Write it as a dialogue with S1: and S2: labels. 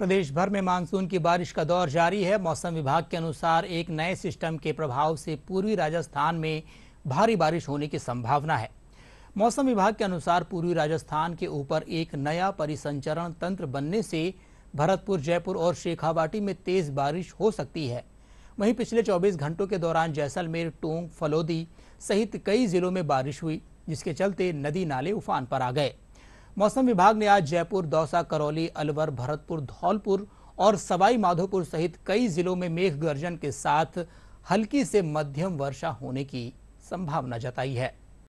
S1: प्रदेश भर में मानसून की बारिश का दौर जारी है मौसम विभाग के अनुसार एक नए सिस्टम के प्रभाव से पूर्वी राजस्थान में भारी बारिश होने की संभावना है मौसम विभाग के अनुसार पूर्वी राजस्थान के ऊपर एक नया परिसंचरण तंत्र बनने से भरतपुर जयपुर और शेखावाटी में तेज बारिश हो सकती है वहीं पिछले 24 घंटों के दौरान जैसलमेर टोंग फलोदी सहित कई जिलों में बारिश हुई जिसके चलते नदी नाले उफान पर आ गए मौसम विभाग ने आज जयपुर दौसा करौली अलवर भरतपुर धौलपुर और सवाई माधोपुर सहित कई जिलों में मेघ गर्जन के साथ हल्की से मध्यम वर्षा होने की संभावना जताई है